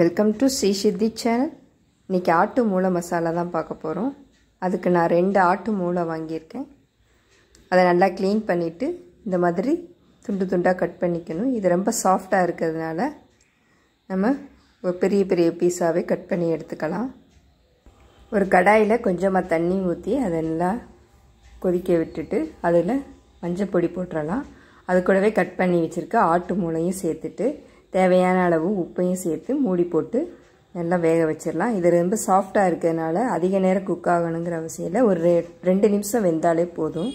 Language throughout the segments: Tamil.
வெல்கம் டு ஸ்ரீ சித்தி சேனல் இன்றைக்கி ஆட்டு மூளை மசாலா தான் பார்க்க போகிறோம் அதுக்கு நான் ரெண்டு ஆட்டு மூளை வாங்கியிருக்கேன் அதை நல்லா க்ளீன் பண்ணிவிட்டு இந்த மாதிரி துண்டு துண்டாக கட் பண்ணிக்கணும் இது ரொம்ப சாஃப்டாக இருக்கிறதுனால நம்ம ஒரு பெரிய பெரிய பீஸாகவே கட் பண்ணி எடுத்துக்கலாம் ஒரு கடாயில் கொஞ்சமாக தண்ணி ஊற்றி அதை நல்லா கொதிக்க விட்டுட்டு அதில் மஞ்சள் பொடி போட்டுடலாம் அது கூடவே கட் பண்ணி வச்சுருக்க ஆட்டு மூளையும் சேர்த்துட்டு தேவையான அளவு உப்பையும் சேர்த்து மூடி போட்டு நல்லா வேக வச்சிடலாம் இது ரொம்ப சாஃப்டாக இருக்கிறதுனால அதிக நேரம் குக் ஆகணுங்கிற அவசியம் இல்லை ஒரு ரெண்டு நிமிஷம் வெந்தாலே போதும்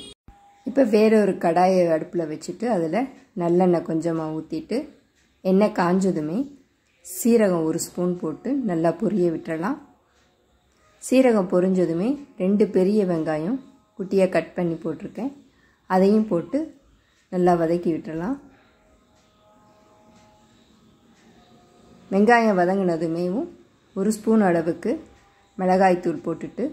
இப்போ வேற ஒரு கடாயை அடுப்பில் வச்சுட்டு அதில் நல்லெண்ணெய் கொஞ்சமாக ஊற்றிட்டு எண்ணெய் காஞ்சதுமே சீரகம் ஒரு ஸ்பூன் போட்டு நல்லா பொரிய விட்டுறலாம் சீரகம் பொரிஞ்சதுமே ரெண்டு பெரிய வெங்காயம் குட்டியாக கட் பண்ணி போட்டிருக்கேன் அதையும் போட்டு நல்லா வதக்கி விட்டுடலாம் வெங்காயம் வதங்கினதுமேவும் ஒரு ஸ்பூன் அளவுக்கு மிளகாய்த்தூள் போட்டுட்டு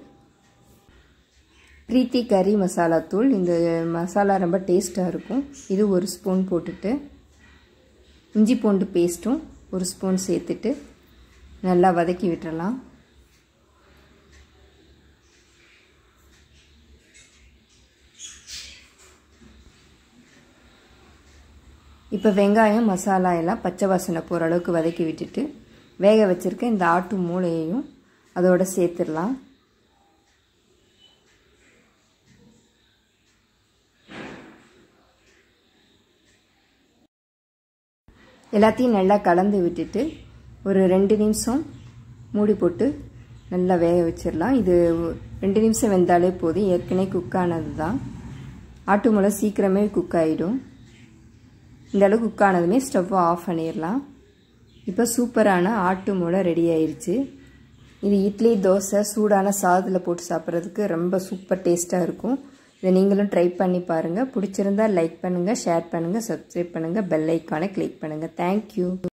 பிரீத்தி கறி மசாலா தூள் இந்த மசாலா ரொம்ப டேஸ்ட்டாக இருக்கும் இது ஒரு ஸ்பூன் போட்டுட்டு இஞ்சி பூண்டு பேஸ்ட்டும் ஒரு ஸ்பூன் சேர்த்துட்டு நல்லா வதக்கி விட்டுறலாம் இப்போ வெங்காயம் மசாலா எல்லாம் பச்சை வாசனை போகிற அளவுக்கு வதக்கி விட்டுட்டு வேக வச்சுருக்க இந்த ஆட்டு மூளையையும் அதோடு சேர்த்துடலாம் எல்லாத்தையும் நல்லா கலந்து விட்டுட்டு ஒரு ரெண்டு நிமிஷம் மூடி போட்டு நல்லா வேக வச்சிடலாம் இது ரெண்டு நிமிஷம் வெந்தாலே போதும் ஏற்கனவே குக்கானது தான் ஆட்டு மூளை சீக்கிரமே குக் ஆகிடும் இந்த அளவு குக் ஆனதுமே ஸ்டவ்வை ஆஃப் பண்ணிடலாம் இப்போ சூப்பரான ஆட்டு மூளை ரெடி ஆயிடுச்சு இது இட்லி தோசை சூடான சாதத்தில் போட்டு சாப்பிட்றதுக்கு ரொம்ப சூப்பர் டேஸ்ட்டாக இருக்கும் இதை நீங்களும் ட்ரை பண்ணி பாருங்கள் பிடிச்சிருந்தால் லைக் பண்ணுங்கள் ஷேர் பண்ணுங்கள் சப்ஸ்கிரைப் பண்ணுங்கள் பெல்லைக்கானை கிளிக் பண்ணுங்கள் தேங்க்யூ